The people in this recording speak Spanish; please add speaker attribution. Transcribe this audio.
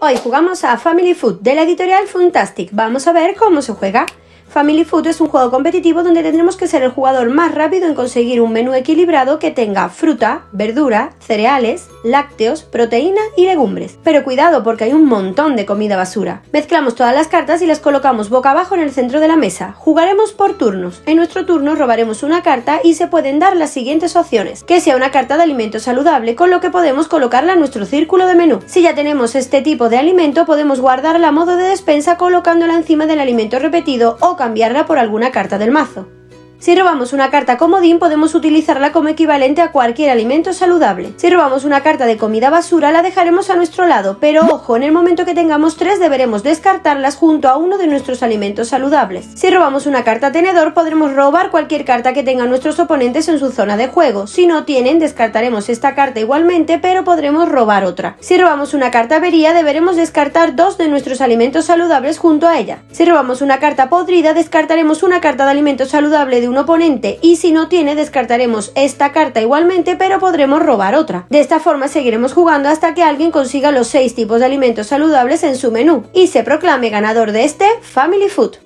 Speaker 1: Hoy jugamos a Family Food de la editorial Fantastic. Vamos a ver cómo se juega. Family Food es un juego competitivo donde tendremos que ser el jugador más rápido en conseguir un menú equilibrado que tenga fruta, verdura, cereales, lácteos, proteína y legumbres. Pero cuidado porque hay un montón de comida basura. Mezclamos todas las cartas y las colocamos boca abajo en el centro de la mesa. Jugaremos por turnos. En nuestro turno robaremos una carta y se pueden dar las siguientes opciones. Que sea una carta de alimento saludable con lo que podemos colocarla en nuestro círculo de menú. Si ya tenemos este tipo de alimento podemos guardarla a modo de despensa colocándola encima del alimento repetido o cambiarla por alguna carta del mazo. Si robamos una carta comodín, podemos utilizarla como equivalente a cualquier alimento saludable. Si robamos una carta de comida basura, la dejaremos a nuestro lado, pero ojo, en el momento que tengamos tres deberemos descartarlas junto a uno de nuestros alimentos saludables. Si robamos una carta tenedor, podremos robar cualquier carta que tengan nuestros oponentes en su zona de juego. Si no tienen, descartaremos esta carta igualmente, pero podremos robar otra. Si robamos una carta avería, deberemos descartar dos de nuestros alimentos saludables junto a ella. Si robamos una carta podrida, descartaremos una carta de alimento saludable de un oponente y si no tiene descartaremos esta carta igualmente pero podremos robar otra. De esta forma seguiremos jugando hasta que alguien consiga los 6 tipos de alimentos saludables en su menú y se proclame ganador de este Family Food.